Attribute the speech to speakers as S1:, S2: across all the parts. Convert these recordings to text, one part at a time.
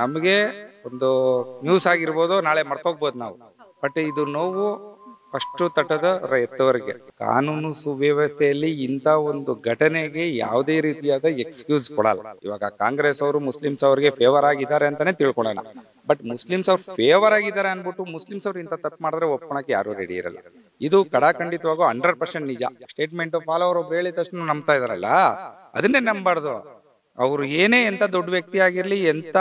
S1: ನಮಗೆ ಒಂದು ನ್ಯೂಸ್ ಆಗಿರ್ಬೋದು ನಾಳೆ ಮರ್ತೋಗ್ಬೋದು ನಾವು ಬಟ್ ಇದು ನೋವು ಫಸ್ಟ್ ತಟದ ರೈತವರಿಗೆ ಕಾನೂನು ಸುವ್ಯವಸ್ಥೆಯಲ್ಲಿ ಇಂಥ ಒಂದು ಘಟನೆಗೆ ಯಾವುದೇ ರೀತಿಯಾದ ಎಕ್ಸ್ಕ್ಯೂಸ್ ಕೊಡಲ್ಲ ಇವಾಗ ಕಾಂಗ್ರೆಸ್ ಅವರು ಮುಸ್ಲಿಮ್ಸ್ ಅವರಿಗೆ ಫೇವರ್ ಆಗಿದ್ದಾರೆ ಅಂತಾನೆ ತಿಳ್ಕೊಳ್ಳೋಣ ಬಟ್ ಮುಸ್ಲಿಮ್ಸ್ ಅವ್ರು ಫೇವರ್ ಆಗಿದ್ದಾರೆ ಅನ್ಬಿಟ್ಟು ಮುಸ್ಲಿಮ್ಸ್ ಅವ್ರು ಇಂಥ ತಪ್ಪು ಮಾಡಿದ್ರೆ ಒಪ್ಪಣಕ್ಕೆ ಯಾರು ರೆಡಿ ಇರಲ್ಲ ಇದು ಕಡಾಖಂಡಿತವಾಗೂ ಹಂಡ್ರೆಡ್ ಪರ್ಸೆಂಟ್ ನಿಜ ಸ್ಟೇಟ್ಮೆಂಟ್ ಫಾಲೋ ಅವರು ಹೇಳಿದ ತಕ್ಷಣ ನಂಬ್ತಾ ಇದಾರಲ್ಲ ಅದನ್ನೇ ನಂಬಾರ್ದು ಅವರು ಏನೇ ಎಂತ ದೊಡ್ಡ ವ್ಯಕ್ತಿ ಆಗಿರ್ಲಿ ಎಂತ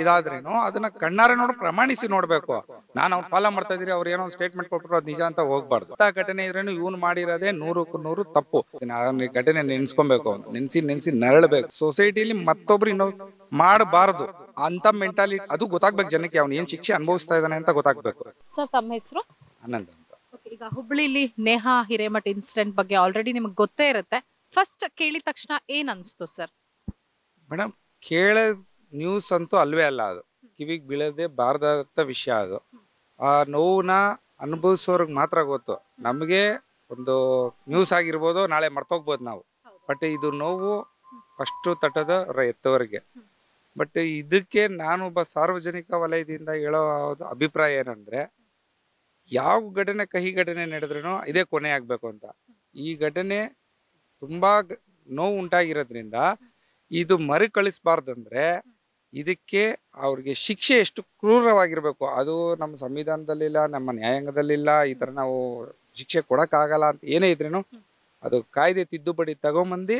S1: ಇದಾದ್ರೇನು ಅದನ್ನ ಕಣ್ಣಾರೆ ನೋಡಿ ಪ್ರಮಾಣಿಸಿ ನೋಡ್ಬೇಕು ನಾನು ಅವ್ರು ಫಾಲೋ ಮಾಡ್ತಾ ಇದ್ರಿ ಅವ್ರು ಏನೋ ಸ್ಟೇಟ್ಮೆಂಟ್ ಕೊಟ್ಟರು ಅದು ನಿಜ ಅಂತ ಹೋಗ್ಬಾರ್ದು ಘಟನೆ ಇದ್ರೇನು ಇವ್ನು ಮಾಡಿರೋದೇ ನೂರಕ್ಕೂ ನೂರು ತಪ್ಪು ಘಟನೆ ನೆನ್ಸ್ಕೊಬೇಕು ನೆನ್ಸಿ ನೆನ್ಸಿ ನರಳಬೇಕು ಸೊಸೈಟಿಲಿ ಮತ್ತೊಬ್ರು ಇನ್ನೊಬ್ರು ಮಾಡಬಾರದು ಅಂತ ಮೆಂಟಾಲಿಟಿ ಅದು ಗೊತ್ತಾಗ್ಬೇಕು ಜನಕ್ಕೆ ಅವ್ನು ಏನ್ ಶಿಕ್ಷೆ ಅನುಭವಿಸ್ತಾ ಇದ್ದಾನೆ ಅಂತ ಗೊತ್ತಾಗ್ಬೇಕು
S2: ಸರ್ ತಮ್ಮ ಹೆಸರು ಅನಂತ ಈಗ ಹುಬ್ಳಿಲಿ ನೇಹಾ ಹಿರೇಮಠ್ ಇನ್ಸಿಡೆಂಟ್ ಬಗ್ಗೆ ಆಲ್ರೆಡಿ ನಿಮ್ಗೆ ಗೊತ್ತೇ ಇರುತ್ತೆ ಫಸ್ಟ್ ಕೇಳಿದ ತಕ್ಷಣ ಏನ್ ಅನ್ಸ್ತು ಸರ್
S1: ಮೇಡಮ್ ಕೇಳ ನ್ಯೂಸ್ ಅಂತೂ ಅಲ್ವೇ ಅಲ್ಲ ಅದು ಕಿವಿಗೆ ಬೀಳದೆ ಬಾರದಂಥ ವಿಷಯ ಅದು ಆ ನೋವನ್ನ ಅನುಭವಿಸೋರ್ಗೆ ಮಾತ್ರ ಗೊತ್ತು ನಮಗೆ ಒಂದು ನ್ಯೂಸ್ ಆಗಿರ್ಬೋದು ನಾಳೆ ಮರ್ತೋಗ್ಬೋದು ನಾವು ಬಟ್ ಇದು ನೋವು ಫಸ್ಟ್ ತಟದ ಎತ್ತವರಿಗೆ ಬಟ್ ಇದಕ್ಕೆ ನಾನೊಬ್ಬ ಸಾರ್ವಜನಿಕ ವಲಯದಿಂದ ಹೇಳೋ ಅಭಿಪ್ರಾಯ ಏನಂದ್ರೆ ಯಾವ ಘಟನೆ ಕಹಿ ಘಟನೆ ನಡೆದ್ರೂ ಇದೇ ಕೊನೆ ಆಗ್ಬೇಕು ಅಂತ ಈ ಘಟನೆ ತುಂಬಾ ನೋವು ಉಂಟಾಗಿರೋದ್ರಿಂದ ಇದು ಮರುಕಳಿಸಬಾರ್ದಂದ್ರೆ ಇದಕ್ಕೆ ಅವ್ರಿಗೆ ಶಿಕ್ಷೆ ಎಷ್ಟು ಕ್ರೂರವಾಗಿರಬೇಕು ಅದು ನಮ್ಮ ಸಂವಿಧಾನದಲ್ಲಿಲ್ಲ ನಮ್ಮ ನ್ಯಾಯಾಂಗದಲ್ಲಿಲ್ಲ ಈ ತರ ನಾವು ಶಿಕ್ಷೆ ಆಗಲ್ಲ ಅಂತ ಏನೇ ಇದ್ರೇನು ಅದು ಕಾಯ್ದೆ ತಿದ್ದುಪಡಿ ತಗೊಂಬಂದಿ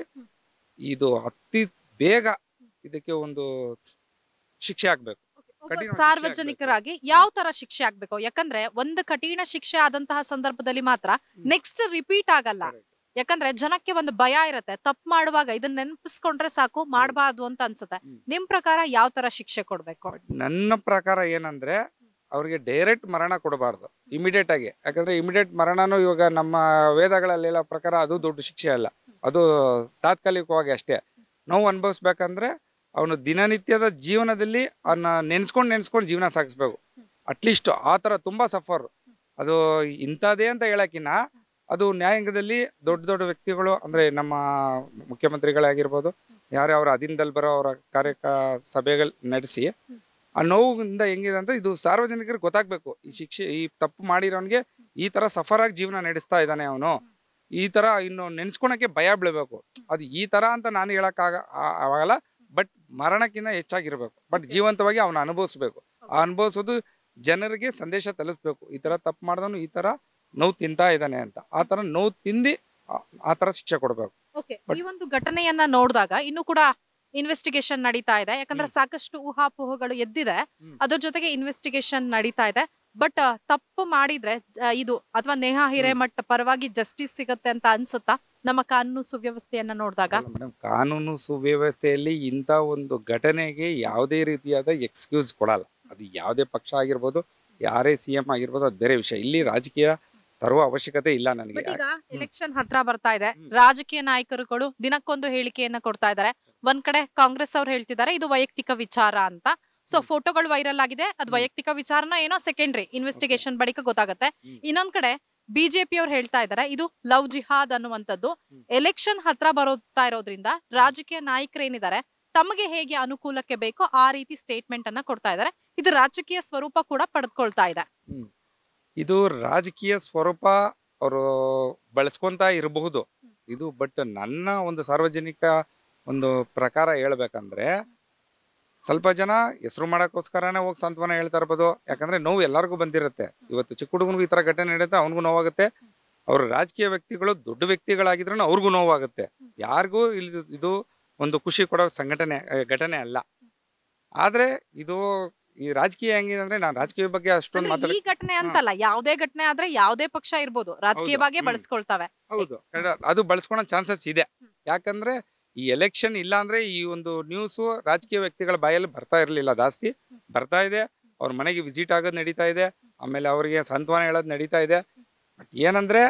S1: ಇದು ಅತಿ ಬೇಗ ಇದಕ್ಕೆ ಒಂದು ಶಿಕ್ಷೆ ಆಗ್ಬೇಕು ಸಾರ್ವಜನಿಕರಾಗಿ
S2: ಯಾವ ತರ ಶಿಕ್ಷೆ ಆಗ್ಬೇಕು ಯಾಕಂದ್ರೆ ಒಂದು ಕಠಿಣ ಶಿಕ್ಷೆ ಆದಂತಹ ಸಂದರ್ಭದಲ್ಲಿ ಮಾತ್ರ ನೆಕ್ಸ್ಟ್ ರಿಪೀಟ್ ಆಗಲ್ಲ ಯಾಕಂದ್ರೆ ಜನಕ್ಕೆ ಒಂದು ಭಯ ಇರುತ್ತೆ ತಪ್ಪು ಮಾಡುವಾಗ ಇದನ್ನ ನೆನಪಿಸ್ಕೊಂಡ್ರೆ ಸಾಕು ಮಾಡಬಾರ್ದು ಅಂತ ಅನ್ಸುತ್ತೆ ನಿಮ್ ಪ್ರಕಾರ ಯಾವ ತರ ಶಿಕ್ಷೆ ಕೊಡ್ಬೇಕು
S1: ನನ್ನ ಪ್ರಕಾರ ಏನಂದ್ರೆ ಅವ್ರಿಗೆ ಡೈರೆಕ್ಟ್ ಮರಣ ಕೊಡಬಾರ್ದು ಇಮಿಡಿಯೇಟ್ ಆಗಿ ಯಾಕಂದ್ರೆ ಇಮಿಡಿಯೇಟ್ ಮರಣನು ಇವಾಗ ನಮ್ಮ ವೇದಗಳಲ್ಲಿ ಪ್ರಕಾರ ಅದು ದೊಡ್ಡ ಶಿಕ್ಷೆ ಅಲ್ಲ ಅದು ತಾತ್ಕಾಲಿಕವಾಗಿ ಅಷ್ಟೇ ನೋವು ಅನುಭವಿಸ್ಬೇಕಂದ್ರೆ ಅವನು ದಿನನಿತ್ಯದ ಜೀವನದಲ್ಲಿ ಅವನ್ನ ನೆನ್ಸ್ಕೊಂಡ್ ನೆನ್ಸ್ಕೊಂಡು ಜೀವನ ಸಾಗಿಸ್ಬೇಕು ಅಟ್ಲೀಸ್ಟ್ ಆ ತರ ತುಂಬಾ ಸಫರ್ ಅದು ಇಂಥದ್ದೇ ಅಂತ ಹೇಳಕ್ಕಿನ್ನ ಅದು ನ್ಯಾಯಾಂಗದಲ್ಲಿ ದೊಡ್ಡ ದೊಡ್ಡ ವ್ಯಕ್ತಿಗಳು ಅಂದ್ರೆ ನಮ್ಮ ಮುಖ್ಯಮಂತ್ರಿಗಳಾಗಿರ್ಬೋದು ಯಾರೇ ಅವರ ಅಧೀನದಲ್ಲಿ ಬರೋ ಅವರ ಕಾರ್ಯಕ ಸಭೆಗಳು ನಡೆಸಿ ಆ ನೋವಿಂದ ಹೆಂಗಿದೆ ಅಂತ ಇದು ಸಾರ್ವಜನಿಕರಿಗೆ ಗೊತ್ತಾಗ್ಬೇಕು ಈ ಶಿಕ್ಷೆ ಈ ತಪ್ಪು ಮಾಡಿರೋನ್ಗೆ ಈ ತರ ಸಫರಾಗಿ ಜೀವನ ನಡೆಸ್ತಾ ಇದ್ದಾನೆ ಅವನು ಈ ತರ ಇನ್ನು ನೆನ್ಸ್ಕೊಳಕ್ಕೆ ಭಯ ಬಿಡಬೇಕು ಅದು ಈ ತರ ಅಂತ ನಾನು ಹೇಳಕ್ ಆಗಲ್ಲ ಬಟ್ ಮರಣಕ್ಕಿಂತ ಹೆಚ್ಚಾಗಿರ್ಬೇಕು ಬಟ್ ಜೀವಂತವಾಗಿ ಅವನು ಅನುಭವಿಸ್ಬೇಕು ಆ ಅನುಭವಿಸೋದು ಜನರಿಗೆ ಸಂದೇಶ ತಲುಪಿಸ್ಬೇಕು ಈ ತರ ತಪ್ಪು ಮಾಡಿದವನು ಈ ತರ ನೋವು ತಿಂತಾ ಇದ್ದಾನೆ ಅಂತ ಆತರ ನೋವು ತಿಂದು ಆತರ ಶಿಕ್ಷೆ ಕೊಡಬೇಕು
S2: ಈ ಒಂದು ಘಟನೆಯನ್ನ ನೋಡಿದಾಗ ಇನ್ನು ಕೂಡ ಇನ್ವೆಸ್ಟಿಗೇಷನ್ ನಡೀತಾ ಇದೆ ಯಾಕಂದ್ರೆ ಸಾಕಷ್ಟು ಊಹಾಪೋಹಗಳು ಎದ್ದಿದೆ ಅದ್ರ ಜೊತೆಗೆ ಇನ್ವೆಸ್ಟಿಗೇಷನ್ ನಡೀತಾ ಇದೆ ಬಟ್ ತಪ್ಪು ಮಾಡಿದ್ರೆ ಇದು ಅಥವಾ ನೇಹಾ ಹಿರೇಮಠ್ ಪರವಾಗಿ ಜಸ್ಟಿಸ್ ಸಿಗತ್ತೆ ಅಂತ ಅನ್ಸುತ್ತಾ ನಮ್ಮ ಕಾನೂನು ಸುವ್ಯವಸ್ಥೆಯನ್ನ ನೋಡಿದಾಗ
S1: ಕಾನೂನು ಸುವ್ಯವಸ್ಥೆಯಲ್ಲಿ ಇಂತ ಒಂದು ಘಟನೆಗೆ ಯಾವುದೇ ರೀತಿಯಾದ ಎಕ್ಸ್ಕ್ಯೂಸ್ ಕೊಡಲ್ಲ ಅದು ಯಾವುದೇ ಪಕ್ಷ ಆಗಿರ್ಬೋದು ಯಾರೇ ಸಿ ಎಂ ಆಗಿರ್ಬೋದು ಅದು ಬೇರೆ ವಿಷಯ ಇಲ್ಲಿ ರಾಜಕೀಯ ತರುವ ಅವಶ್ಯಕತೆ ಇಲ್ಲ ನನಗೆ
S2: ಎಲೆಕ್ಷನ್ ಹತ್ರ ಬರ್ತಾ ಇದೆ ರಾಜಕೀಯ ನಾಯಕರುಗಳು ದಿನಕ್ಕೊಂದು ಹೇಳಿಕೆಯನ್ನ ಕೊಡ್ತಾ ಇದ್ದಾರೆ ಒಂದ್ ಕಡೆ ಕಾಂಗ್ರೆಸ್ ಅವ್ರು ಹೇಳ್ತಿದ್ದಾರೆ ಇದು ವೈಯಕ್ತಿಕ ವಿಚಾರ ಅಂತ ಸೊ ಫೋಟೋಗಳು ವೈರಲ್ ಆಗಿದೆ ಅದ್ ವೈಯಕ್ತಿಕ ವಿಚಾರನ ಏನೋ ಸೆಕೆಂಡ್ರಿ ಇನ್ವೆಸ್ಟಿಗೇಷನ್ ಬಳಿಕ ಗೊತ್ತಾಗುತ್ತೆ ಇನ್ನೊಂದ್ ಕಡೆ ಬಿಜೆಪಿ ಅವ್ರು ಹೇಳ್ತಾ ಇದಾರೆ ಇದು ಲವ್ ಜಿಹಾದ್ ಅನ್ನುವಂಥದ್ದು ಎಲೆಕ್ಷನ್ ಹತ್ರ ಬರುತ್ತಾ ಇರೋದ್ರಿಂದ ರಾಜಕೀಯ ಏನಿದ್ದಾರೆ ತಮಗೆ ಹೇಗೆ ಅನುಕೂಲಕ್ಕೆ ಬೇಕೋ ಆ ರೀತಿ ಸ್ಟೇಟ್ಮೆಂಟ್ ಅನ್ನ ಕೊಡ್ತಾ ಇದ್ದಾರೆ ಇದು ರಾಜಕೀಯ ಸ್ವರೂಪ ಕೂಡ ಪಡೆದುಕೊಳ್ತಾ ಇದೆ
S1: ಇದು ರಾಜಕೀಯ ಸ್ವರೂಪ ಅವರು ಬಳಸ್ಕೊಂತ ಇರಬಹುದು ಇದು ಬಟ್ ನನ್ನ ಒಂದು ಸಾರ್ವಜನಿಕ ಒಂದು ಪ್ರಕಾರ ಹೇಳ್ಬೇಕಂದ್ರೆ ಸ್ವಲ್ಪ ಜನ ಹೆಸರು ಮಾಡೋಕ್ಕೋಸ್ಕರನೇ ಹೋಗಿ ಸಾಂತ್ವನ ಹೇಳ್ತಾ ಇರ್ಬೋದು ಯಾಕಂದ್ರೆ ನೋವು ಎಲ್ಲರಿಗೂ ಬಂದಿರುತ್ತೆ ಇವತ್ತು ಚಿಕ್ಕ ಹುಡುಗನಿಗೂ ಈ ತರ ಘಟನೆ ನಡೆಯುತ್ತೆ ಅವನಿಗೂ ನೋವಾಗುತ್ತೆ ಅವ್ರ ರಾಜಕೀಯ ವ್ಯಕ್ತಿಗಳು ದೊಡ್ಡ ವ್ಯಕ್ತಿಗಳಾಗಿದ್ರೂ ಅವ್ರಿಗೂ ನೋವಾಗುತ್ತೆ ಯಾರಿಗೂ ಇಲ್ಲಿ ಇದು ಒಂದು ಖುಷಿ ಕೊಡೋ ಸಂಘಟನೆ ಘಟನೆ ಅಲ್ಲ ಆದರೆ ಇದು ಈ ರಾಜಕೀಯ ಹೆಂಗಿದೆ ಅಂದ್ರೆ ನಾನು ರಾಜಕೀಯ ಬಗ್ಗೆ ಅಷ್ಟೊಂದು ಮಾತಾಡ ಈ ಘಟನೆ ಅಂತಲ್ಲ
S2: ಯಾವುದೇ ಘಟನೆ ಆದ್ರೆ ಯಾವುದೇ ಪಕ್ಷ ಇರ್ಬೋದು ರಾಜಕೀಯ ಬಗ್ಗೆ ಬಳಸ್ಕೊಳ್ತಾವೆ
S1: ಹೌದು ಅದು ಬಳಸ್ಕೊಳೋ ಚಾನ್ಸಸ್ ಇದೆ ಯಾಕಂದ್ರೆ ಈ ಎಲೆಕ್ಷನ್ ಇಲ್ಲ ಅಂದ್ರೆ ಈ ಒಂದು ನ್ಯೂಸ್ ರಾಜಕೀಯ ವ್ಯಕ್ತಿಗಳ ಬಾಯಲ್ಲಿ ಬರ್ತಾ ಇರಲಿಲ್ಲ ಜಾಸ್ತಿ ಬರ್ತಾ ಇದೆ ಅವ್ರ ಮನೆಗೆ ವಿಸಿಟ್ ಆಗೋದು ನಡೀತಾ ಇದೆ ಆಮೇಲೆ ಅವರಿಗೆ ಸಾಂತ್ವನ ಹೇಳೋದು ನಡೀತಾ ಇದೆ ಬಟ್ ಏನಂದ್ರೆ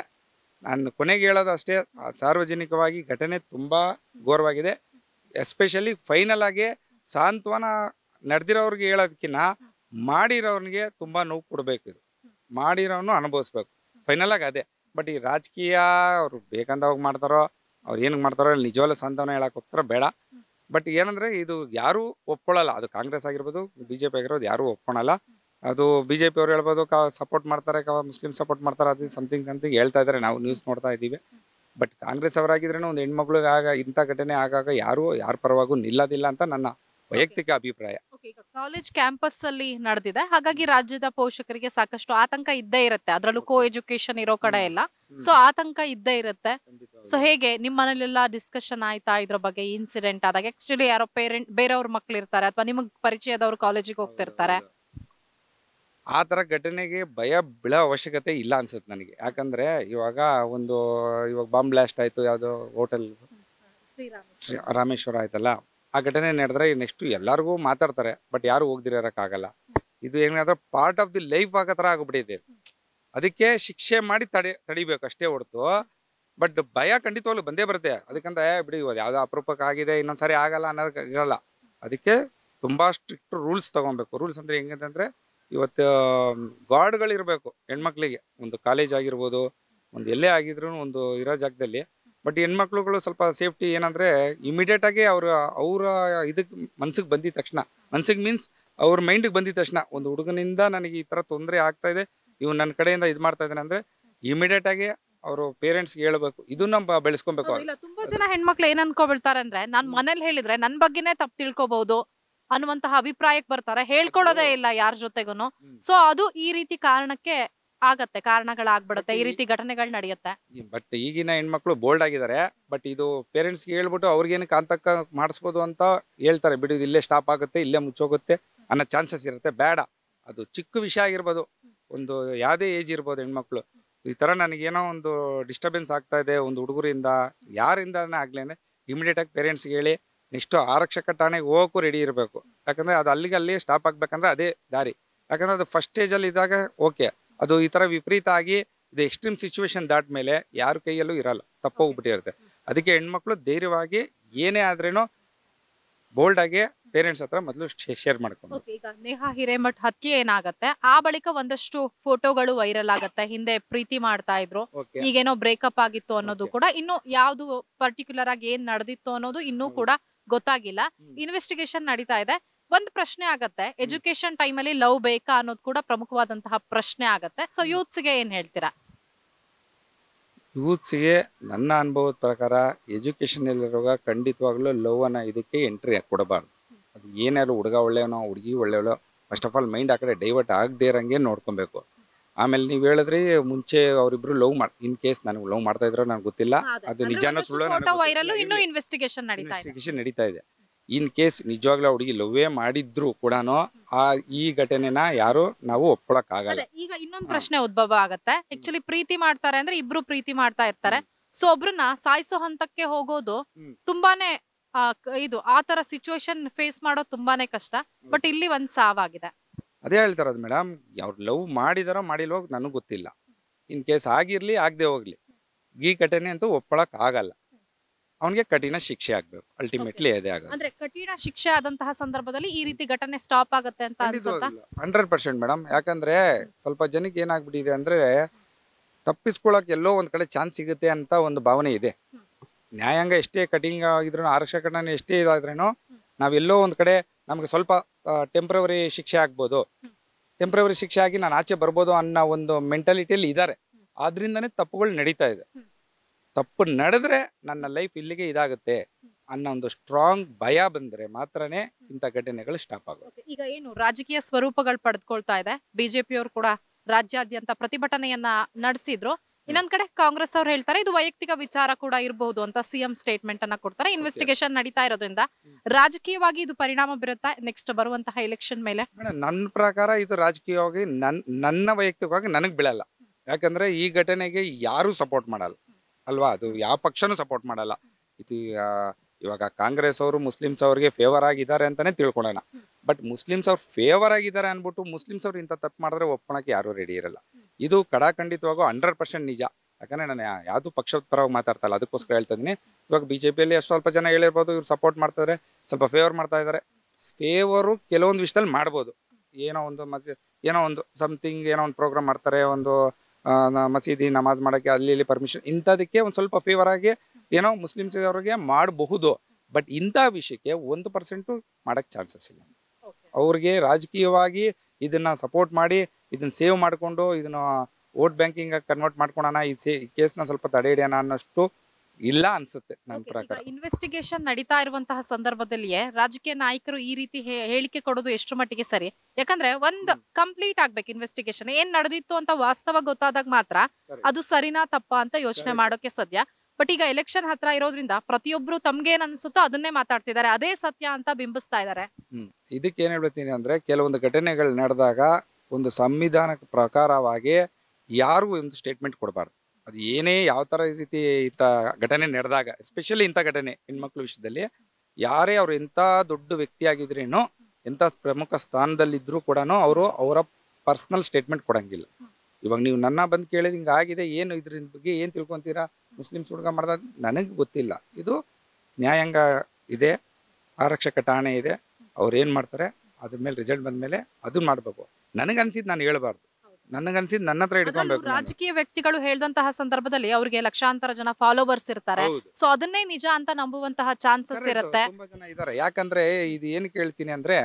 S1: ನಾನು ಕೊನೆಗೆ ಹೇಳೋದು ಅಷ್ಟೇ ಸಾರ್ವಜನಿಕವಾಗಿ ಘಟನೆ ತುಂಬಾ ಘೋರವಾಗಿದೆ ಎಸ್ಪೆಷಲಿ ಫೈನಲ್ ಆಗಿ ಸಾಂತ್ವನ ನಡೆದಿರೋರಿಗೆ ಹೇಳೋದಕ್ಕಿಂತ ಮಾಡಿರೋನಿಗೆ ತುಂಬ ನೋವು ಕೊಡಬೇಕು ಇದು ಮಾಡಿರೋನು ಅನುಭವಿಸ್ಬೇಕು ಫೈನಲ್ ಆಗಿ ಅದೇ ಬಟ್ ಈ ರಾಜಕೀಯ ಅವ್ರು ಹೋಗಿ ಮಾಡ್ತಾರೋ ಅವ್ರು ಏನಕ್ಕೆ ಮಾಡ್ತಾರೋ ನಿಜವಲ್ಲ ಸಂತಾನ ಹೇಳಕ್ಕೆ ಹೋಗ್ತಾರೋ ಬೇಡ ಬಟ್ ಏನಂದ್ರೆ ಇದು ಯಾರೂ ಒಪ್ಕೊಳ್ಳಲ್ಲ ಅದು ಕಾಂಗ್ರೆಸ್ ಆಗಿರ್ಬೋದು ಬಿ ಜೆ ಪಿ ಆಗಿರೋದು ಯಾರೂ ಒಪ್ಕೊಳಲ್ಲ ಅದು ಬಿ ಜೆ ಪಿ ಅವ್ರು ಹೇಳ್ಬೋದು ಕಾ ಸಪೋರ್ಟ್ ಮಾಡ್ತಾರೆ ಮುಸ್ಲಿಮ್ ಸಪೋರ್ಟ್ ಮಾಡ್ತಾರೆ ಅದು ಸಮಥಿಂಗ್ ಸಮಥಿಂಗ್ ಹೇಳ್ತಾ ಇದ್ದಾರೆ ನಾವು ನ್ಯೂಸ್ ನೋಡ್ತಾ ಇದ್ದೀವಿ ಬಟ್ ಕಾಂಗ್ರೆಸ್ ಅವರಾಗಿದ್ರೂ ಒಂದು ಹೆಣ್ಮಕ್ಳಿಗೆ ಆಗ ಇಂಥ ಘಟನೆ ಆಗಾಗ ಯಾರೂ ಯಾರ ಪರವಾಗೂ ನಿಲ್ಲೋದಿಲ್ಲ ಅಂತ ನನ್ನ ವೈಯಕ್ತಿಕ ಅಭಿಪ್ರಾಯ ಈಗ ಕಾಲೇಜ್
S2: ಕ್ಯಾಂಪಸ್ ಅಲ್ಲಿ ನಡೆದಿದೆ ಹಾಗಾಗಿ ರಾಜ್ಯದ ಪೋಷಕರಿಗೆ ಸಾಕಷ್ಟು ಆತಂಕ ಇದ್ದೇ ಇರುತ್ತೆ ಅದರಲ್ಲೂ ಕೋ ಎಜುಕೇಶನ್ ಇರೋ ಕಡೆ ಎಲ್ಲ ಸೊ ಆತಂಕ ಇದ್ದೇ ಇರುತ್ತೆ ಸೊ ಹೇಗೆ ನಿಮ್ಮ ಡಿಸ್ಕಷನ್ ಆಯ್ತಾ ಇದ್ರ ಬಗ್ಗೆ ಇನ್ಸಿಡೆಂಟ್ ಆದಾಗ ಆಕ್ಚುಲಿ ಯಾರೋ ಪೇರೆಂಟ್ ಬೇರೆಯವ್ರ ಮಕ್ಳು ಇರ್ತಾರೆ ಅಥವಾ ನಿಮಗ್ ಪರಿಚಯದವ್ರು ಕಾಲೇಜಿಗೆ ಹೋಗ್ತಿರ್ತಾರೆ
S1: ಆ ತರ ಘಟನೆಗೆ ಭಯ ಬಿಳ ಅವಶ್ಯಕತೆ ಇಲ್ಲ ಅನ್ಸುತ್ತೆ ನನಗೆ ಯಾಕಂದ್ರೆ ಇವಾಗ ಒಂದು ಇವಾಗ ಬಾಂಬ್ ಬ್ಲಾಸ್ಟ್ ಆಯ್ತು ಯಾವ್ದು ಹೋಟೆಲ್ ರಾಮೇಶ್ವರ ಆಯ್ತಲ್ಲ ಆ ಘಟನೆ ನಡೆದ್ರೆ ನೆಕ್ಸ್ಟ್ ಎಲ್ಲರಿಗೂ ಮಾತಾಡ್ತಾರೆ ಬಟ್ ಯಾರು ಹೋಗ್ದಿರೋಕ್ಕಾಗಲ್ಲ ಇದು ಏನಾದ್ರೆ ಪಾರ್ಟ್ ಆಫ್ ದಿ ಲೈಫ್ ಆಗೋ ಥರ ಆಗಿಬಿಟ್ಟಿದೆ ಅದಕ್ಕೆ ಶಿಕ್ಷೆ ಮಾಡಿ ತಡೆ ತಡಿಬೇಕು ಅಷ್ಟೇ ಹೊಡ್ತು ಬಟ್ ಭಯ ಖಂಡಿತವಾಗ್ಲು ಬಂದೇ ಬರುತ್ತೆ ಅದಕ್ಕಂತ ಬಿಡಿ ಇವಾಗ ಅಪರೂಪಕ್ಕೆ ಆಗಿದೆ ಇನ್ನೊಂದ್ಸರಿ ಆಗಲ್ಲ ಅನ್ನೋದಕ್ಕೆ ಇರಲ್ಲ ಅದಕ್ಕೆ ತುಂಬಾ ಸ್ಟ್ರಿಕ್ಟ್ ರೂಲ್ಸ್ ತಗೊಬೇಕು ರೂಲ್ಸ್ ಅಂದ್ರೆ ಹೆಂಗಂತಂದ್ರೆ ಇವತ್ತು ಇರ್ಬೇಕು ಹೆಣ್ಮಕ್ಳಿಗೆ ಒಂದು ಕಾಲೇಜ್ ಆಗಿರ್ಬೋದು ಒಂದು ಎಲ್ಲೇ ಆಗಿದ್ರು ಒಂದು ಇರೋ ಜಾಗದಲ್ಲಿ ಬಟ್ ಹೆಣ್ಮಕ್ಳುಗಳು ಸ್ವಲ್ಪ ಸೇಫ್ಟಿ ಇಮಿಡಿಯೇಟ್ ಆಗಿ ಅವ್ರ ಅವರ ಇದಕ್ಕೆ ಮನ್ಸಿಗೆ ಬಂದಿದ ತಕ್ಷಣ ಮನ್ಸಿಗೆ ಮೀನ್ಸ್ ಅವ್ರ ಗೆ ಬಂದಿದ ತಕ್ಷಣ ಒಂದು ಹುಡುಗನಿಂದ ನನಗೆ ಈ ತರ ತೊಂದರೆ ಆಗ್ತಾ ಇದೆ ಇವ್ ನನ್ನ ಕಡೆಯಿಂದ ಇದು ಮಾಡ್ತಾ ಇದ್ದಾನೆ ಅಂದರೆ ಇಮಿಡಿಯೇಟಾಗಿ ಅವರು ಪೇರೆಂಟ್ಸ್ಗೆ ಹೇಳಬೇಕು ಇದು ನಮ್ಮ ಬೆಳೆಸ್ಕೊಬೇಕು
S2: ತುಂಬಾ ಜನ ಹೆಣ್ಮಕ್ಳು ಏನ್ ಅನ್ಕೋಬಿಡ್ತಾರೆ ಅಂದ್ರೆ ನಾನ್ ಮನೇಲಿ ಹೇಳಿದ್ರೆ ನನ್ ಬಗ್ಗೆನೇ ತಪ್ಪು ತಿಳ್ಕೊಬಹುದು ಅನ್ನುವಂತಹ ಅಭಿಪ್ರಾಯಕ್ಕೆ ಬರ್ತಾರೆ ಹೇಳ್ಕೊಡೋದೇ ಇಲ್ಲ ಯಾರ ಜೊತೆಗೂ ಸೊ ಅದು ಈ ರೀತಿ ಕಾರಣಕ್ಕೆ ಆಗತ್ತೆ ಕಾರಣಗಳಾಗ್ಬಿಡುತ್ತೆ ಈ ರೀತಿ ಘಟನೆಗಳು ನಡೆಯುತ್ತೆ
S1: ಬಟ್ ಈಗಿನ ಹೆಣ್ಮಕ್ಳು ಬೋಲ್ಡ್ ಆಗಿದ್ದಾರೆ ಬಟ್ ಇದು ಪೇರೆಂಟ್ಸ್ ಹೇಳ್ಬಿಟ್ಟು ಅವ್ರಿಗೇನು ಕಾಣ್ತಕ್ಕ ಮಾಡಿಸ್ಬೋದು ಅಂತ ಹೇಳ್ತಾರೆ ಬಿಡು ಇಲ್ಲೇ ಸ್ಟಾಪ್ ಆಗುತ್ತೆ ಇಲ್ಲೇ ಮುಚ್ಚೋಗುತ್ತೆ ಅನ್ನೋ ಚಾನ್ಸಸ್ ಇರುತ್ತೆ ಬೇಡ ಅದು ಚಿಕ್ಕ ವಿಷಯ ಆಗಿರ್ಬೋದು ಒಂದು ಯಾವುದೇ ಏಜ್ ಇರ್ಬೋದು ಹೆಣ್ಮಕ್ಳು ಈ ಥರ ನನಗೇನೋ ಒಂದು ಡಿಸ್ಟರ್ಬೆನ್ಸ್ ಆಗ್ತಾ ಇದೆ ಒಂದು ಹುಡುಗರಿಂದ ಯಾರಿಂದ ಆಗಲಿ ಇಮಿಡಿಯೇಟ್ ಇಮಿಡಿಯೇಟಾಗಿ ಪೇರೆಂಟ್ಸ್ಗೆ ಹೇಳಿ ನೆಕ್ಸ್ಟು ಆರಕ್ಷಕ ಠಾಣೆಗೆ ಹೋಗೋಕ್ಕೂ ರೆಡಿ ಇರಬೇಕು ಯಾಕಂದರೆ ಅದು ಅಲ್ಲಿಗೆ ಅಲ್ಲಿ ಸ್ಟಾಪ್ ಆಗಬೇಕಂದ್ರೆ ಅದೇ ದಾರಿ ಯಾಕಂದರೆ ಅದು ಫಸ್ಟ್ ಸ್ಟೇಜಲ್ಲಿ ಇದ್ದಾಗ ಓಕೆ ಅದು ಈ ಥರ ವಿಪರೀತ ಆಗಿ ಇದು ಎಕ್ಸ್ಟ್ರೀಮ್ ಸಿಚುವೇಶನ್ ದಾಟ ಮೇಲೆ ಯಾರು ಕೈಯಲ್ಲೂ ಇರಲ್ಲ ತಪ್ಪೋಗ್ಬಿಟ್ಟಿರುತ್ತೆ ಅದಕ್ಕೆ ಹೆಣ್ಮಕ್ಳು ಧೈರ್ಯವಾಗಿ ಏನೇ ಆದ್ರೇನು ಬೋಲ್ಡ್ ಆಗಿ ಪೇರೆಂಟ್ಸ್ ಹತ್ರ ಮೊದಲು ಶೇರ್ ಮಾಡ್ಕೊಂಡು
S2: ಈಗ ನೇಹಾ ಹಿರೇಮಠ್ ಹತ್ಯೆ ಏನಾಗತ್ತೆ ಆ ಬಳಿಕ ಒಂದಷ್ಟು ಫೋಟೋಗಳು ವೈರಲ್ ಆಗತ್ತೆ ಹಿಂದೆ ಪ್ರೀತಿ ಮಾಡ್ತಾ ಇದ್ರು ಈಗೇನೋ ಬ್ರೇಕಪ್ ಆಗಿತ್ತು ಅನ್ನೋದು ಕೂಡ ಇನ್ನು ಯಾವ್ದು ಪರ್ಟಿಕ್ಯುಲರ್ ಆಗಿ ಏನ್ ನಡೆದಿತ್ತು ಅನ್ನೋದು ಇನ್ನೂ ಕೂಡ ಗೊತ್ತಾಗಿಲ್ಲ ಇನ್ವೆಸ್ಟಿಗೇಷನ್ ನಡೀತಾ ಇದೆ ಒಂದ್ ಪ್ರಶ್ನೆ ಆಗತ್ತೆ ಎಜುಕೇಶನ್ ಟೈಮ್ ಅಲ್ಲಿ ಲವ್ ಬೇಕಾ ಅನ್ನೋದು ಕೂಡ ಪ್ರಮುಖವಾದಂತಹ ಪ್ರಶ್ನೆ ಆಗತ್ತೆ ಸೊ ಗೆ ಏನ್ ಹೇಳ್ತೀರಾ
S1: ಯೂತ್ಸ್ ಗೆ ನನ್ನ ಅನುಭವದ ಪ್ರಕಾರ ಎಜುಕೇಶನ್ ಎಜುಕೇಷನಲ್ಲಿರುವಾಗ ಖಂಡಿತವಾಗಲೂ ಲವ್ ಅನ್ನ ಇದಕ್ಕೆ ಎಂಟ್ರಿ ಕೊಡಬಾರ್ದು ಅದು ಏನಾದ್ರು ಹುಡುಗ ಒಳ್ಳೆಯವನೋ ಹುಡುಗಿ ಒಳ್ಳೆಯವಳೋ ಫಸ್ಟ್ ಆಫ್ ಆಲ್ ಮೈಂಡ್ ಆ ಕಡೆ ಡೈವರ್ಟ್ ಆಗದೆ ಇರೋಂಗೆ ನೋಡ್ಕೊಬೇಕು ಆಮೇಲೆ ನೀವು ಹೇಳಿದ್ರಿ ಮುಂಚೆ ಅವರಿಬ್ರು ಲವ್ ಮಾಡಿ ಇನ್ ಕೇಸ್ ನನಗೆ ಲವ್ ಮಾಡ್ತಾ ಇದ್ರೋ ನನಗೆ ಗೊತ್ತಿಲ್ಲ ಅದು ನಿಜಾನು
S2: ಸುಳ್ಳು ಇನ್ವೆಸ್ಟಿಗೇಷನ್
S1: ನಡೀತಾ ಇದೆ ಇನ್ ಕೇಸ್ ನಿಜವಾಗ್ಲೂ ಹುಡುಗಿ ಲವ್ವೇ ಮಾಡಿದ್ರು ಕೂಡ ಆ ಈ ಘಟನೆನ ಯಾರು ನಾವು ಒಪ್ಪಳಕ್ ಆಗಲ್ಲ
S2: ಈಗ ಇನ್ನೊಂದು ಪ್ರಶ್ನೆ ಉದ್ಭವ ಆಗತ್ತೆ ಆಕ್ಚುಲಿ ಪ್ರೀತಿ ಮಾಡ್ತಾರೆ ಅಂದ್ರೆ ಇಬ್ರು ಪ್ರೀತಿ ಮಾಡ್ತಾ ಇರ್ತಾರೆ ಸೊ ಒಬ್ರನ್ನ ಸಾಯಿಸೋ ಹಂತಕ್ಕೆ ಹೋಗೋದು ತುಂಬಾನೇ ಇದು ಆತರ ಸಿಚುವೇಶನ್ ಫೇಸ್ ಮಾಡೋದು ತುಂಬಾನೇ ಕಷ್ಟ ಬಟ್ ಇಲ್ಲಿ ಒಂದ್ ಸಾವಾಗಿದೆ
S1: ಅದೇ ಹೇಳ್ತಾರ ಮೇಡಮ್ ಅವ್ರು ಲವ್ ಮಾಡಿದಾರ ಮಾಡಿಲ್ವ ನನಗೆ ಗೊತ್ತಿಲ್ಲ ಇನ್ ಕೇಸ್ ಆಗಿರ್ಲಿ ಆಗದೆ ಹೋಗ್ಲಿ ಈ ಘಟನೆ ಅಂತೂ ಒಪ್ಪಳಕ್ ಆಗಲ್ಲ ಅವನಿಗೆ ಕಠಿಣ ಶಿಕ್ಷೆ ಆಗ್ಬೇಕು ಅಲ್ಟಿಮೇಟ್ಲಿ ಅದೇ ಆಗ
S2: ಅಂದ್ರೆ ಕಠಿಣ ಶಿಕ್ಷೆ ಆದಂತಹ ಸಂದರ್ಭದಲ್ಲಿ ಈ ರೀತಿ ಘಟನೆ ಸ್ಟಾಪ್ ಆಗುತ್ತೆ ಅಂತ
S1: ಹಂಡ್ರೆಡ್ ಪರ್ಸೆಂಟ್ ಮೇಡಮ್ ಯಾಕಂದ್ರೆ ಸ್ವಲ್ಪ ಜನಕ್ಕೆ ಏನಾಗ್ಬಿಟ್ಟಿದೆ ಅಂದ್ರೆ ತಪ್ಪಿಸ್ಕೊಳಕ್ ಎಲ್ಲೋ ಒಂದ್ ಕಡೆ ಚಾನ್ಸ್ ಸಿಗುತ್ತೆ ಅಂತ ಒಂದು ಭಾವನೆ ಇದೆ ನ್ಯಾಯಾಂಗ ಎಷ್ಟೇ ಕಠಿಣ ಆಗಿದ್ರು ಆರಕ್ಷಕಣ ಎಷ್ಟೇ ಇದಾದ್ರೂ ಎಲ್ಲೋ ಒಂದ್ ಕಡೆ ನಮ್ಗೆ ಸ್ವಲ್ಪ ಟೆಂಪ್ರವರಿ ಶಿಕ್ಷೆ ಆಗ್ಬೋದು ಟೆಂಪ್ರವರಿ ಶಿಕ್ಷೆ ಆಗಿ ನಾನು ಆಚೆ ಬರ್ಬೋದು ಅನ್ನೋ ಒಂದು ಮೆಂಟಾಲಿಟಿಯಲ್ಲಿ ಇದ್ದಾರೆ ಆದ್ರಿಂದಾನೇ ತಪ್ಪುಗಳು ನಡೀತಾ ಇದೆ ತಪ್ಪು ನಡೆದ್ರೆ ನನ್ನ ಲೈಫ್ ಇಲ್ಲಿಗೆ ಇದಾಗುತ್ತೆ ಅನ್ನೋ ಒಂದು ಸ್ಟ್ರಾಂಗ್ ಭಯ ಬಂದ್ರೆ ಮಾತ್ರನೇ ಇಂಥ ಘಟನೆಗಳು ಸ್ಟಾಪ್ ಆಗುತ್ತೆ
S2: ಈಗ ಏನು ರಾಜಕೀಯ ಸ್ವರೂಪಗಳು ಪಡೆದುಕೊಳ್ತಾ ಇದೆ ಅವರು ಕೂಡ ರಾಜ್ಯಾದ್ಯಂತ ಪ್ರತಿಭಟನೆಯನ್ನ ನಡೆಸಿದ್ರು ಇನ್ನೊಂದ್ ಕಡೆ ಕಾಂಗ್ರೆಸ್ ಅವ್ರು ಹೇಳ್ತಾರೆ ಇದು ವೈಯಕ್ತಿಕ ವಿಚಾರ ಕೂಡ ಇರಬಹುದು ಅಂತ ಸಿಎಂ ಸ್ಟೇಟ್ಮೆಂಟ್ ಅನ್ನ ಕೊಡ್ತಾರೆ ಇನ್ವೆಸ್ಟಿಗೇಷನ್ ನಡೀತಾ ಇರೋದ್ರಿಂದ ರಾಜಕೀಯವಾಗಿ ಇದು ಪರಿಣಾಮ ಬೀರುತ್ತಾ ನೆಕ್ಸ್ಟ್ ಬರುವಂತಹ ಎಲೆಕ್ಷನ್ ಮೇಲೆ
S1: ನನ್ನ ಪ್ರಕಾರ ಇದು ರಾಜಕೀಯವಾಗಿ ನನ್ನ ವೈಯಕ್ತಿಕವಾಗಿ ನನಗ್ ಬೀಳಲ್ಲ ಯಾಕಂದ್ರೆ ಈ ಘಟನೆಗೆ ಯಾರು ಸಪೋರ್ಟ್ ಮಾಡಲ್ಲ ಅಲ್ವಾ ಅದು ಯಾವ ಪಕ್ಷನೂ ಸಪೋರ್ಟ್ ಮಾಡಲ್ಲ ಇದು ಇವಾಗ ಕಾಂಗ್ರೆಸ್ ಅವರು ಮುಸ್ಲಿಮ್ಸ್ ಅವ್ರಿಗೆ ಫೇವರ್ ಆಗಿದ್ದಾರೆ ಅಂತಾನೆ ತಿಳ್ಕೊಳ್ಳೋಣ ಬಟ್ ಮುಸ್ಲಿಮ್ಸ್ ಅವ್ರು ಫೇವರ್ ಆಗಿದ್ದಾರೆ ಅನ್ಬಿಟ್ಟು ಮುಸ್ಲಿಮ್ಸ್ ಅವ್ರು ಇಂಥ ತಪ್ಪು ಮಾಡಿದ್ರೆ ಒಪ್ಪಣಕ್ಕೆ ಯಾರೂ ರೆಡಿ ಇರಲ್ಲ ಇದು ಕಡಾಖಂಡಿತವಾಗೂ ಹಂಡ್ರೆಡ್ ಪರ್ಸೆಂಟ್ ನಿಜ ಯಾಕಂದ್ರೆ ನಾನು ಯಾವುದು ಪಕ್ಷದ ಪರವಾಗಿ ಮಾತಾಡ್ತಲ್ಲ ಅದಕ್ಕೋಸ್ಕರ ಹೇಳ್ತಾ ಬಿ ಇವಾಗ ಬಿಜೆಪಿಯಲ್ಲಿ ಅಷ್ಟು ಸ್ವಲ್ಪ ಜನ ಹೇಳಿರ್ಬೋದು ಇವ್ರು ಸಪೋರ್ಟ್ ಮಾಡ್ತಾರೆ ಸ್ವಲ್ಪ ಫೇವರ್ ಮಾಡ್ತಾ ಇದ್ದಾರೆ ಫೇವರು ಕೆಲವೊಂದು ವಿಷಯದಲ್ಲಿ ಮಾಡ್ಬೋದು ಏನೋ ಒಂದು ಮಜ ಏನೋ ಒಂದು ಸಮಥಿಂಗ್ ಏನೋ ಒಂದು ಪ್ರೋಗ್ರಾಮ್ ಮಾಡ್ತಾರೆ ಒಂದು ಮಸೀದಿ ನಮಾಜ್ ಮಾಡೋಕ್ಕೆ ಅಲ್ಲಿ ಇಲ್ಲಿ ಪರ್ಮಿಷನ್ ಇಂಥದಕ್ಕೆ ಒಂದು ಸ್ವಲ್ಪ ಫೇವರ್ ಆಗಿ ಏನೋ ಮುಸ್ಲಿಮ್ಸ್ ಅವರಿಗೆ ಮಾಡಬಹುದು ಬಟ್ ಇಂಥ ವಿಷಯಕ್ಕೆ ಒಂದು ಪರ್ಸೆಂಟು ಮಾಡೋಕ್ಕೆ ಚಾನ್ಸಸ್ ಇಲ್ಲ ಅವ್ರಿಗೆ ರಾಜಕೀಯವಾಗಿ ಇದನ್ನು ಸಪೋರ್ಟ್ ಮಾಡಿ ಇದನ್ನ ಸೇವ್ ಮಾಡಿಕೊಂಡು ಇದನ್ನು ವೋಟ್ ಬ್ಯಾಂಕಿಂಗ್ ಕನ್ವರ್ಟ್ ಮಾಡ್ಕೊಳೋಣ ಈ ಸೇ ಕೇಸ್ನ ಸ್ವಲ್ಪ ತಡೆ ಹಿಡಿಯೋಣ ಅನ್ನೋಷ್ಟು ಇಲ್ಲ ಅನ್ಸುತ್ತೆ ನನ್ನ ಪ್ರಕಾರ
S2: ಇನ್ವೆಸ್ಟಿಗೇಷನ್ ನಡೀತಾ ಇರುವಂತಹ ಸಂದರ್ಭದಲ್ಲಿಯೇ ರಾಜಕೀಯ ನಾಯಕರು ಈ ರೀತಿ ಹೇಳಿಕೆ ಕೊಡೋದು ಎಷ್ಟು ಮಟ್ಟಿಗೆ ಸರಿ ಯಾಕಂದ್ರೆ ಒಂದ್ ಕಂಪ್ಲೀಟ್ ಆಗ್ಬೇಕು ಇನ್ವೆಸ್ಟಿಗೇಷನ್ ಏನ್ ನಡೆದಿತ್ತು ಅಂತ ವಾಸ್ತವ ಗೊತ್ತಾದಾಗ ಮಾತ್ರ ಅದು ಸರಿನಾ ತಪ್ಪಾ ಅಂತ ಯೋಚನೆ ಮಾಡೋಕೆ ಸದ್ಯ ಬಟ್ ಈಗ ಎಲೆಕ್ಷನ್ ಹತ್ರ ಇರೋದ್ರಿಂದ ಪ್ರತಿಯೊಬ್ರು ಏನ್ ಅನ್ಸುತ್ತೋ ಅದನ್ನೇ ಮಾತಾಡ್ತಿದ್ದಾರೆ ಅದೇ ಸತ್ಯ ಅಂತ ಬಿಂಬಿಸ್ತಾ ಇದಾರೆ
S1: ಇದಕ್ಕೆ ಏನ್ ಹೇಳ್ತೀನಿ ಅಂದ್ರೆ ಕೆಲವೊಂದು ಘಟನೆಗಳು ನಡೆದಾಗ ಒಂದು ಸಂವಿಧಾನ ಪ್ರಕಾರವಾಗಿ ಯಾರು ಒಂದು ಸ್ಟೇಟ್ಮೆಂಟ್ ಕೊಡಬಾರ್ದು ಅದು ಏನೇ ಯಾವ ಥರ ರೀತಿ ಇಂಥ ಘಟನೆ ನಡೆದಾಗ ಎಸ್ಪೆಷಲಿ ಇಂಥ ಘಟನೆ ಹೆಣ್ಮಕ್ಳು ವಿಷಯದಲ್ಲಿ ಯಾರೇ ಅವರು ಎಂಥ ದೊಡ್ಡ ಆಗಿದ್ರೇನು ಎಂಥ ಪ್ರಮುಖ ಸ್ಥಾನದಲ್ಲಿದ್ದರೂ ಕೂಡ ಅವರು ಅವರ ಪರ್ಸ್ನಲ್ ಸ್ಟೇಟ್ಮೆಂಟ್ ಕೊಡಂಗಿಲ್ಲ ಇವಾಗ ನೀವು ನನ್ನ ಬಂದು ಕೇಳಿದ ಹಿಂಗೆ ಆಗಿದೆ ಏನು ಇದ್ರ ಬಗ್ಗೆ ಏನು ತಿಳ್ಕೊತೀರಾ ಮುಸ್ಲಿಮ್ಸ್ ಹುಡುಗ ಮಾಡ್ದ ನನಗೆ ಗೊತ್ತಿಲ್ಲ ಇದು ನ್ಯಾಯಾಂಗ ಇದೆ ಆರಕ್ಷಕ ಠಾಣೆ ಇದೆ ಅವ್ರು ಏನು ಮಾಡ್ತಾರೆ ಅದ್ರ ಮೇಲೆ ರಿಸಲ್ಟ್ ಮೇಲೆ ಅದು ಮಾಡಬೇಕು ನನಗೆ ಅನ್ಸಿದ್ದು ನಾನು ಹೇಳ್ಬಾರ್ದು ನನಗನ್ಸಿದ್ ನನ್ನ ಹತ್ರ ಇಟ್ಕೊಬೇಕು ರಾಜಕೀಯ
S2: ವ್ಯಕ್ತಿಗಳು ಹೇಳಿದಂತಹ ಸಂದರ್ಭದಲ್ಲಿ ಅವ್ರಿಗೆ ಲಕ್ಷಾಂತರ ಜನ ಫಾಲೋವರ್ಸ್ ಇರ್ತಾರೆ ಸೊ ಅದನ್ನೇ ನಿಜ ಅಂತ ನಂಬುವಂತಹ ಚಾನ್ಸಸ್ ಇರುತ್ತೆ
S1: ಯಾಕಂದ್ರೆ ಇದು ಏನ್ ಕೇಳ್ತೀನಿ ಅಂದ್ರೆ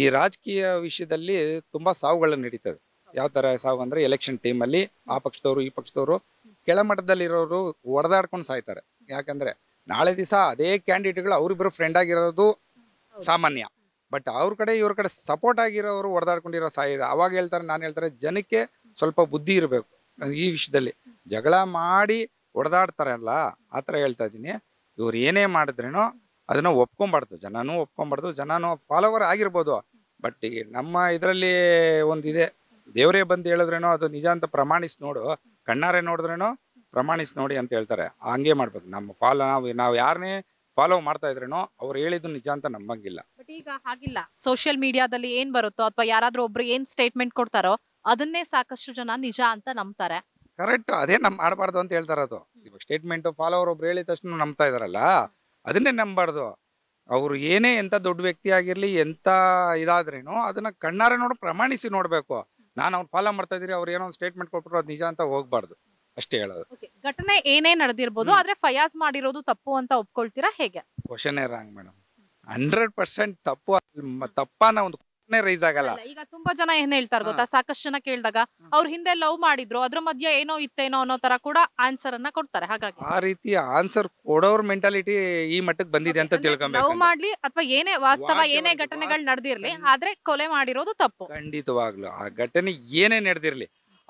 S1: ಈ ರಾಜಕೀಯ ವಿಷಯದಲ್ಲಿ ತುಂಬಾ ಸಾವುಗಳು ನಡೀತದೆ ಯಾವ ತರ ಸಾವು ಅಂದ್ರೆ ಎಲೆಕ್ಷನ್ ಟೈಮ್ ಅಲ್ಲಿ ಆ ಪಕ್ಷದವರು ಈ ಪಕ್ಷದವರು ಕೆಳಮಟ್ಟದಲ್ಲಿರೋರು ಒಡೆದಾಡ್ಕೊಂಡು ಸಾಯ್ತಾರೆ ಯಾಕಂದ್ರೆ ನಾಳೆ ದಿವಸ ಅದೇ ಕ್ಯಾಂಡಿಡೇಟ್ಗಳು ಅವ್ರಿಬ್ರು ಫ್ರೆಂಡ್ ಆಗಿರೋದು ಸಾಮಾನ್ಯ ಬಟ್ ಅವ್ರ ಕಡೆ ಇವ್ರ ಕಡೆ ಸಪೋರ್ಟ್ ಆಗಿರೋರು ಹೊಡೆದಾಡ್ಕೊಂಡಿರೋ ಸಾಯಿದೆ ಅವಾಗ ಹೇಳ್ತಾರೆ ನಾನು ಹೇಳ್ತಾರೆ ಜನಕ್ಕೆ ಸ್ವಲ್ಪ ಬುದ್ಧಿ ಇರಬೇಕು ಈ ವಿಷಯದಲ್ಲಿ ಜಗಳ ಮಾಡಿ ಅಲ್ಲ ಆ ಥರ ಹೇಳ್ತಾ ಇದ್ದೀನಿ ಇವ್ರು ಏನೇ ಮಾಡಿದ್ರೇನೋ ಅದನ್ನು ಒಪ್ಕೊಂಬಾರ್ದು ಜನನೂ ಒಪ್ಕೊಂಬಾರ್ದು ಜನನೂ ಫಾಲೋವರ್ ಆಗಿರ್ಬೋದು ಬಟ್ ಈ ನಮ್ಮ ಇದರಲ್ಲಿ ಒಂದಿದೆ ದೇವರೇ ಬಂದು ಹೇಳಿದ್ರೇನೋ ಅದು ನಿಜ ಅಂತ ಪ್ರಮಾಣಿಸಿ ನೋಡು ಕಣ್ಣಾರೆ ನೋಡಿದ್ರೇನೋ ಪ್ರಮಾಣಿಸಿ ನೋಡಿ ಅಂತ ಹೇಳ್ತಾರೆ ಹಂಗೆ ಮಾಡ್ಬೋದು ನಮ್ಮ ಫಾಲೋ ನಾವು ನಾವು ಯಾರನ್ನೇ ಫಾಲೋ ಮಾಡ್ತಾ ಇದ್ರೇನೋ ಅವ್ರು ಹೇಳಿದ್ದು ನಿಜ ಅಂತ ನಂಬಂಗಿಲ್ಲ
S2: ಬಟ್ ಈಗ ಹಾಗಿಲ್ಲ ಸೋಷಿಯಲ್ ಮೀಡಿಯಾದಲ್ಲಿ ಏನ್ ಬರುತ್ತೋ ಅಥವಾ ಯಾರಾದ್ರೂ ಒಬ್ರು ಏನ್ ಸ್ಟೇಟ್ಮೆಂಟ್ ಕೊಡ್ತಾರೋ ಅದನ್ನೇ ಸಾಕಷ್ಟು ಜನ ನಿಜ ಅಂತ ನಂಬ್ತಾರೆ
S1: ಕರೆಕ್ಟ್ ಅದೇ ನಮ್ ಮಾಡಬಾರ್ದು ಅಂತ ಹೇಳ್ತಾರದು ಇವಾಗ ಸ್ಟೇಟ್ಮೆಂಟ್ ಫಾಲೋವರ್ ಒಬ್ರು ಹೇಳಿದ ತಕ್ಷಣ ನಂಬ್ತಾ ಇದಾರಲ್ಲ ಅದನ್ನೇ ನಂಬಬಾರ್ದು ಅವ್ರು ಏನೇ ಎಂತ ದೊಡ್ಡ ವ್ಯಕ್ತಿ ಆಗಿರ್ಲಿ ಎಂತ ಇದಾದ್ರೇನು ಅದನ್ನ ಕಣ್ಣಾರೆ ನೋಡಿ ಪ್ರಮಾಣಿಸಿ ನೋಡ್ಬೇಕು ನಾನು ಅವ್ರು ಫಾಲೋ ಮಾಡ್ತಾ ಇದ್ರಿ ಅವ್ರು ಏನೋ ಒಂದು ಸ್ಟೇಟ್ಮೆಂಟ್ ಕೊಟ್ಬಿಟ್ರು ಅದು ನಿಜ ಅಂತ ಹೋಗ್ಬಾರ್ದು ಅಷ್ಟೇ ಹೇಳೋದು
S2: ಘಟನೆ ಏನೇ ನಡೆದಿರ್ಬೋದು ಆದ್ರೆ ಫಯಾಜ್ ಮಾಡಿರೋದು ತಪ್ಪು ಅಂತ ಒಪ್ಕೊಳ್ತೀರಾ ಹೇಗೆ
S1: question wrong madam hundred percent ತಪ್ಪು ತಪ್ಪನ ಒಂದು ರೈಸ್ ಆಗಲ್ಲ ಈಗ
S2: ತುಂಬಾ ಜನ ಏನ್ ಹೇಳ್ತಾರೆ ಗೊತ್ತಾ ಸಾಕಷ್ಟು ಜನ ಕೇಳಿದಾಗ ಅವ್ರ ಹಿಂದೆ ಲವ್ ಮಾಡಿದ್ರು ಅದ್ರ ಮಧ್ಯೆ ಏನೋ ಇತ್ತೇನೋ ಅನ್ನೋ ತರ ಕೂಡ ಆನ್ಸರ್ ಅನ್ನ ಕೊಡ್ತಾರೆ ಹಾಗಾಗಿ
S1: ಆ ರೀತಿ ಆನ್ಸರ್ ಕೊಡೋರ್ ಮೆಂಟಾಲಿಟಿ ಈ ಮಟ್ಟಕ್ಕೆ ಬಂದಿದೆ ಅಂತ ತಿಳ್ಕೊಬೇಕು ಲವ್
S2: ಮಾಡ್ಲಿ ಅಥವಾ ಏನೇ ವಾಸ್ತವ ಏನೇ ಘಟನೆಗಳು ನಡೆದಿರ್ಲಿ ಆದ್ರೆ ಕೊಲೆ ಮಾಡಿರೋದು ತಪ್ಪು
S1: ಖಂಡಿತವಾಗ್ಲು ಆ ಘಟನೆ ಏನೇ ನಡೆದಿರ್ಲಿ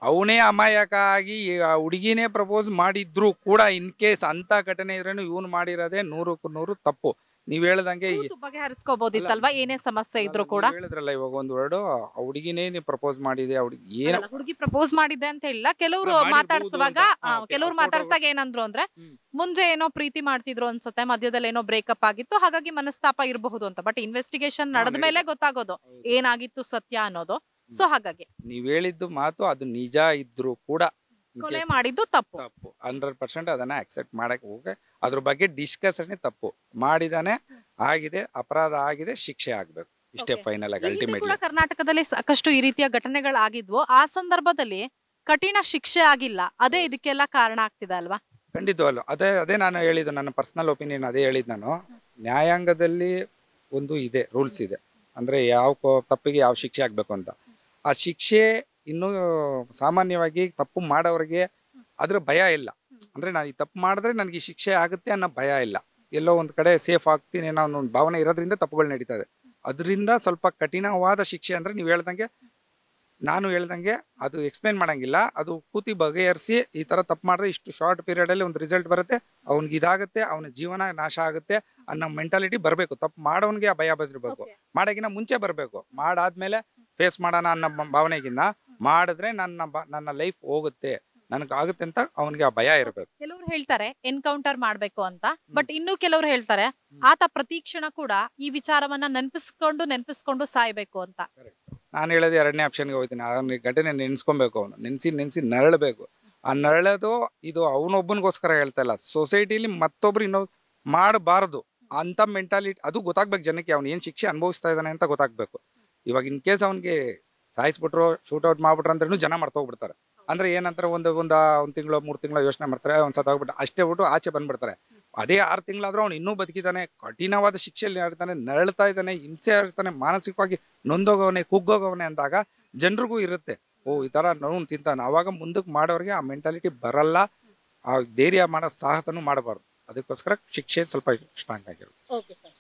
S1: ಅವನೇ ಅಮಾಯಕ ಆಗಿ ಆ ಹುಡುಗಿನೇ ಪ್ರಪೋಸ್ ಮಾಡಿದ್ರು ಕೂಡ ಇನ್ ಕೇಸ್ ಅಂತ ಘಟನೆ ಇದ್ರೇನು ಇವನು ಮಾಡಿರೋದೇ ನೂರಕ್ಕೂ ನೂರು ತಪ್ಪು ನೀವ್ ಹೇಳ್ದಂಗೆ
S2: ಬಗೆಹರಿಸ್ಕೋಬಹುದಿತ್ತಲ್ವಾ ಏನೇ ಸಮಸ್ಯೆ ಇದ್ರು ಕೂಡ ಹೇಳಿದ್ರಲ್ಲ
S1: ಇವಾಗ ಒಂದ್ ವರ್ಡ್ ಹುಡುಗಿನೇ ನೀವು ಪ್ರಪೋಸ್ ಮಾಡಿದೆ ಹುಡುಗಿ ಏನ
S2: ಹುಡುಗಿ ಪ್ರಪೋಸ್ ಮಾಡಿದೆ ಅಂತ ಹೇಳಿಲ್ಲ ಕೆಲವರು ಮಾತಾಡ್ಸುವಾಗ ಕೆಲವ್ರು ಮಾತಾಡ್ಸಿದಾಗ ಏನಂದ್ರು ಅಂದ್ರೆ ಮುಂಜೆ ಏನೋ ಪ್ರೀತಿ ಮಾಡ್ತಿದ್ರು ಅನ್ಸುತ್ತೆ ಮಧ್ಯದಲ್ಲಿ ಏನೋ ಬ್ರೇಕಪ್ ಆಗಿತ್ತು ಹಾಗಾಗಿ ಮನಸ್ತಾಪ ಇರಬಹುದು ಅಂತ ಬಟ್ ಇನ್ವೆಸ್ಟಿಗೇಷನ್ ನಡೆದ ಮೇಲೆ ಗೊತ್ತಾಗೋದು ಏನಾಗಿತ್ತು ಸತ್ಯ ಅನ್ನೋದು ಸೊ ಹಾಗಾಗಿ
S1: ನೀವ್ ಹೇಳಿದ್ದು ಮಾತು ಅದು ನಿಜ ಇದ್ರು ಕೂಡ ಕೊಲೆ ಮಾಡಿದ್ದು ತಪ್ಪು ತಪ್ಪು ಹಂಡ್ರೆಡ್ ಪರ್ಸೆಂಟ್ ಅದನ್ನ ಆಕ್ಸೆಪ್ಟ್ ಮಾಡಕ್ ಹೋಗ ಅದ್ರ ಬಗ್ಗೆ ಡಿಸ್ಕಸ್ ತಪ್ಪು ಮಾಡಿದಾನೆ ಆಗಿದೆ ಅಪರಾಧ ಆಗಿದೆ ಶಿಕ್ಷೆ ಆಗ್ಬೇಕು ಇಷ್ಟೇ ಫೈನಲ್ ಆಗಿ ಅಲ್ಟಿಮೇಟ್
S2: ಕರ್ನಾಟಕದಲ್ಲಿ ಸಾಕಷ್ಟು ಈ ರೀತಿಯ ಘಟನೆಗಳು ಆಗಿದ್ವು ಆ ಸಂದರ್ಭದಲ್ಲಿ ಕಠಿಣ ಶಿಕ್ಷೆ ಆಗಿಲ್ಲ ಅದೇ ಇದಕ್ಕೆಲ್ಲ ಕಾರಣ ಆಗ್ತಿದೆ ಅಲ್ವಾ
S1: ಖಂಡಿತವಲ್ಲ ಅದೇ ಅದೇ ನಾನು ಹೇಳಿದ್ದು ನನ್ನ ಪರ್ಸನಲ್ ಒಪಿನಿಯನ್ ಅದೇ ಹೇಳಿದ್ ನಾನು ನ್ಯಾಯಾಂಗದಲ್ಲಿ ಒಂದು ಇದೆ ರೂಲ್ಸ್ ಇದೆ ಅಂದ್ರೆ ಯಾವ ತಪ್ಪಿಗೆ ಯಾವ ಶಿಕ್ಷೆ ಆಗ್ಬೇಕು ಅಂತ ಆ ಶಿಕ್ಷೆ ಇನ್ನೂ ಸಾಮಾನ್ಯವಾಗಿ ತಪ್ಪು ಮಾಡೋರಿಗೆ ಅದ್ರ ಭಯ ಇಲ್ಲ ಅಂದ್ರೆ ನಾನು ಈ ತಪ್ಪು ಮಾಡಿದ್ರೆ ನನಗೆ ಶಿಕ್ಷೆ ಆಗುತ್ತೆ ಅನ್ನೋ ಭಯ ಇಲ್ಲ ಎಲ್ಲೋ ಒಂದ್ ಕಡೆ ಸೇಫ್ ಆಗ್ತೀನಿ ಅನ್ನೋ ಒಂದು ಭಾವನೆ ಇರೋದ್ರಿಂದ ತಪ್ಪುಗಳು ನಡೀತದೆ ಇದೆ ಅದರಿಂದ ಸ್ವಲ್ಪ ಕಠಿಣವಾದ ಶಿಕ್ಷೆ ಅಂದ್ರೆ ನೀವು ಹೇಳ್ದಂಗೆ ನಾನು ಹೇಳ್ದಂಗೆ ಅದು ಎಕ್ಸ್ಪ್ಲೈನ್ ಮಾಡಂಗಿಲ್ಲ ಅದು ಕೂತಿ ಬಗೆಹರಿಸಿ ಈ ತರ ತಪ್ಪು ಮಾಡಿದ್ರೆ ಇಷ್ಟು ಶಾರ್ಟ್ ಪೀರಿಯಡ್ ಅಲ್ಲಿ ಒಂದು ರಿಸಲ್ಟ್ ಬರುತ್ತೆ ಅವ್ನಿಗೆ ಇದಾಗುತ್ತೆ ಅವನ ಜೀವನ ನಾಶ ಆಗುತ್ತೆ ಅನ್ನೋ ಮೆಂಟಾಲಿಟಿ ಬರಬೇಕು ತಪ್ಪು ಮಾಡೋನ್ಗೆ ಭಯ ಬದಿರ್ಬೇಕು ಮಾಡೋಕಿನ ಮುಂಚೆ ಬರಬೇಕು ಮಾಡಾದ್ಮೇಲೆ ಫೇಸ್ ಮಾಡೋಣ ಅನ್ನೋ ಭಾವನೆಗಿನ್ನ ಮಾಡಿದ್ರೆ ನನ್ನ ನನ್ನ ಲೈಫ್ ಹೋಗುತ್ತೆ ಆಗುತ್ತೆ ಅಂತ ಅವನಿಗೆ ಆ ಭಯ ಇರಬೇಕು
S2: ಕೆಲವ್ರು ಹೇಳ್ತಾರೆ ಎನ್ಕೌಂಟರ್ ಮಾಡ್ಬೇಕು ಅಂತ ಬಟ್ ಇನ್ನು ಕೆಲವ್ರು ಹೇಳ್ತಾರೆ ಆತ ಪ್ರತೀಕ್ಷಣ ಕೂಡ ಈ ವಿಚಾರವನ್ನ ನೆನಪಿಸ್ಕೊಂಡು ನೆನಪಿಸ್ಕೊಂಡು ಸಾಯ್ಬೇಕು ಅಂತ
S1: ನಾನು ಹೇಳೋದು ಎರಡನೇ ಆಪ್ಷನ್ಗೆ ಹೋಗ್ತೀನಿ ಅವನ ಘಟನೆ ನೆನ್ಸ್ಕೊಬೇಕು ಅವನು ನೆನೆಸಿ ನೆನೆಸಿ ನರಳಬೇಕು ಆ ನರಳೋದು ಇದು ಅವನೊಬ್ಬನಿಗೋಸ್ಕರ ಹೇಳ್ತಾ ಇಲ್ಲ ಸೊಸೈಟಿಲಿ ಮತ್ತೊಬ್ರು ಇನ್ನೊ ಮಾಡಬಾರದು ಅಂತ ಮೆಂಟಾಲಿಟಿ ಅದು ಗೊತ್ತಾಗ್ಬೇಕು ಜನಕ್ಕೆ ಅವ್ನು ಏನು ಶಿಕ್ಷೆ ಅನುಭವಿಸ್ತಾ ಇದ್ದಾನೆ ಅಂತ ಗೊತ್ತಾಗ್ಬೇಕು ಇವಾಗ ಇನ್ ಕೇಸ್ ಅವನಿಗೆ ಸಾಯಿಸ್ಬಿಟ್ರು ಶೂಟ್ಔಟ್ ಮಾಡ್ಬಿಟ್ರ ಅಂದ್ರೂ ಜನ ಮರ್ತೋಗ್ಬಿಡ್ತಾರೆ ಅಂದ್ರೆ ಏನಂತಾರೆ ಒಂದು ಒಂದು ಒಂದು ತಿಂಗಳು ಮೂರು ತಿಂಗಳು ಯೋಚನೆ ಮಾಡ್ತಾರೆ ಒಂದು ಸತ್ ಹೋಗ್ಬಿಟ್ಟು ಅಷ್ಟೇ ಬಿಟ್ಟು ಆಚೆ ಬಂದ್ಬಿಡ್ತಾರೆ ಅದೇ ಆರು ತಿಂಗಳಾದ್ರೂ ಅವ್ನು ಇನ್ನೂ ಬದುಕಿದಾನೆ ಕಠಿಣವಾದ ಶಿಕ್ಷೆಯಲ್ಲಿ ಇರ್ತಾನೆ ನರಳ್ತಾ ಇದ್ದಾನೆ ಹಿಂಸೆ ಇರ್ತಾನೆ ಮಾನಸಿಕವಾಗಿ ನೊಂದೋಗವನೆ ಕುಗ್ಗೋಗವನೆ ಅಂದಾಗ ಜನರಿಗೂ ಇರುತ್ತೆ ಓ ಈ ತರ ನೋವು ತಿಂತಾನೆ ಅವಾಗ ಮುಂದಕ್ಕೆ ಮಾಡೋರಿಗೆ ಆ ಮೆಂಟಾಲಿಟಿ ಬರಲ್ಲ ಆ ಧೈರ್ಯ ಮಾಡೋ ಸಾಹಸನೂ ಮಾಡಬಾರ್ದು ಅದಕ್ಕೋಸ್ಕರ ಶಿಕ್ಷೆ ಸ್ವಲ್ಪ ಸ್ಟ್ರಾಂಗ್
S2: ಆಗಿರುತ್ತೆ